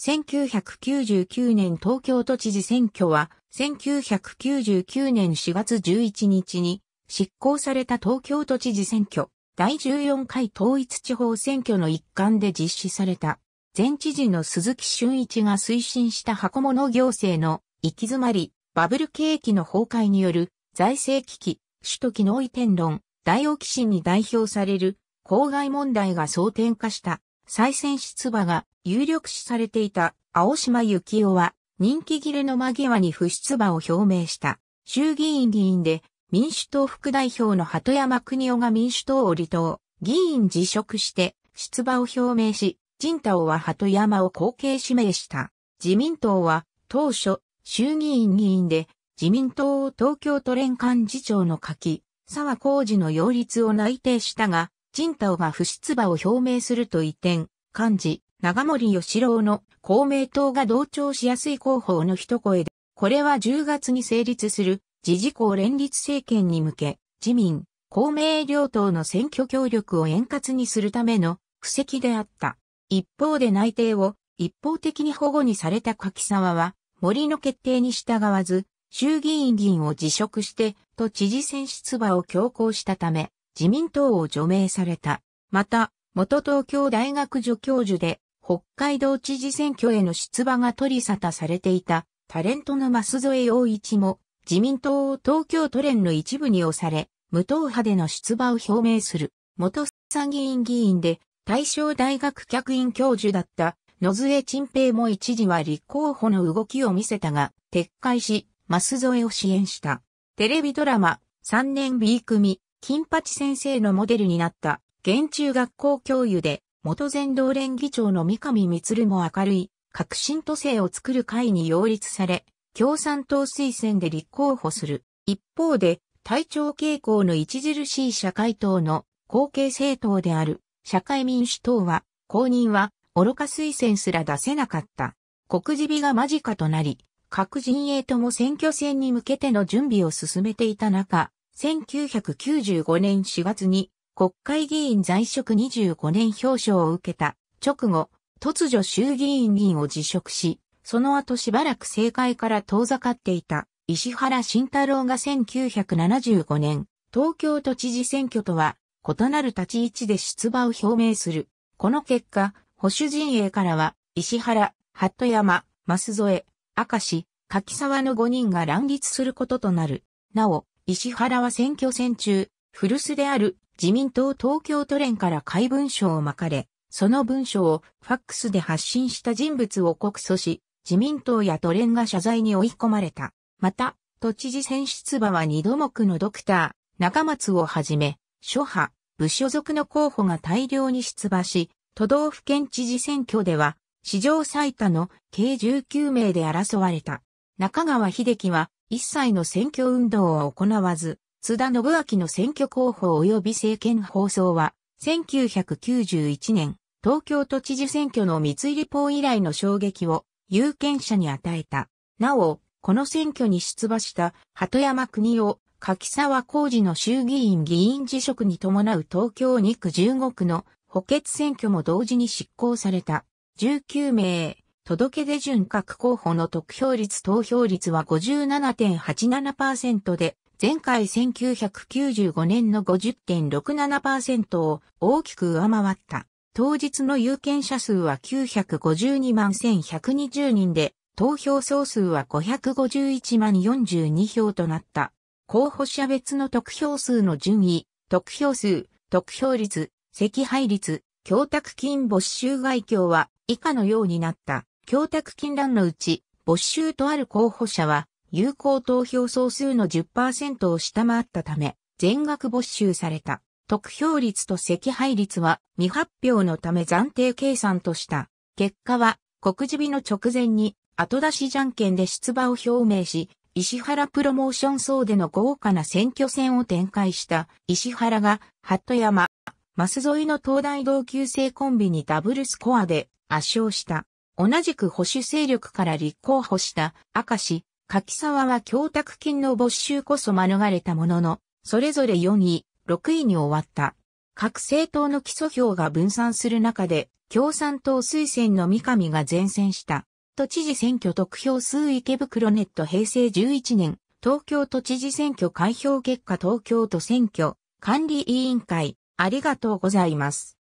1999年東京都知事選挙は、1999年4月11日に執行された東京都知事選挙、第14回統一地方選挙の一環で実施された。前知事の鈴木俊一が推進した箱物行政の行き詰まり、バブル景気の崩壊による財政危機、首都機能移転論、大オキシンに代表される公害問題が争点化した再選出馬が有力視されていた青島幸男は人気切れの間際に不出馬を表明した。衆議院議員で民主党副代表の鳩山邦夫が民主党を離党、議員辞職して出馬を表明し、陣太郎は鳩山を後継指名した。自民党は当初衆議院議員で自民党東京都連幹事長の柿、沢浩二の擁立を内定したが、陳太が不出馬を表明すると移転、漢字、長森義郎の公明党が同調しやすい候補の一声で、これは10月に成立する自治公連立政権に向け、自民、公明両党の選挙協力を円滑にするための布石であった。一方で内定を一方的に保護にされた柿沢は、森の決定に従わず、衆議院議員を辞職して、都知事選出馬を強行したため、自民党を除名された。また、元東京大学助教授で、北海道知事選挙への出馬が取り沙汰されていた、タレントの舛添洋一も、自民党を東京都連の一部に押され、無党派での出馬を表明する、元参議院議員で、大正大学客員教授だった、野添陳平も一時は立候補の動きを見せたが、撤回し、舛添を支援した。テレビドラマ、3年 B 組、金八先生のモデルになった、現中学校教諭で、元全道連議長の三上光も明るい、革新都政を作る会に擁立され、共産党推薦で立候補する。一方で、体調傾向の著しい社会党の後継政党である社会民主党は、公認は愚か推薦すら出せなかった。告示日が間近となり、各陣営とも選挙戦に向けての準備を進めていた中、1995年4月に国会議員在職25年表彰を受けた直後、突如衆議院議員を辞職し、その後しばらく政界から遠ざかっていた石原慎太郎が1975年、東京都知事選挙とは異なる立ち位置で出馬を表明する。この結果、保守陣営からは、石原、鳩山、舛添、明石、柿沢の5人が乱立することとなる。なお、石原は選挙戦中、古巣である自民党東京都連から怪文書を巻かれ、その文書をファックスで発信した人物を告訴し、自民党や都連が謝罪に追い込まれた。また、都知事選出馬は二度目のドクター、中松をはじめ、諸派、部所属の候補が大量に出馬し、都道府県知事選挙では、史上最多の計19名で争われた。中川秀樹は一切の選挙運動は行わず、津田信明の選挙候補及び政見放送は、1991年、東京都知事選挙の三井立法以来の衝撃を有権者に与えた。なお、この選挙に出馬した鳩山国夫、柿沢浩二の衆議院議員辞職に伴う東京2区15区の補欠選挙も同時に執行された。19名、届け出順各候補の得票率投票率は57.87%で、前回1995年の50.67%を大きく上回った。当日の有権者数は952万1120人で、投票総数は551万42票となった。候補者別の得票数の順位、得票数、得票率、赤配率、供託金没収外境は以下のようになった。供託金欄のうち、没収とある候補者は、有効投票総数の10%を下回ったため、全額没収された。得票率と赤配率は未発表のため暫定計算とした。結果は、告示日の直前に後出しじゃんけんで出馬を表明し、石原プロモーション層での豪華な選挙戦を展開した石原が、鳩山、マス沿いの東大同級生コンビにダブルスコアで圧勝した。同じく保守勢力から立候補した赤石、柿沢は供託金の没収こそ免れたものの、それぞれ4位、6位に終わった。各政党の基礎票が分散する中で、共産党推薦の三上が前線した。都知事選挙得票数池袋ネット平成11年、東京都知事選挙開票結果東京都選挙管理委員会、ありがとうございます。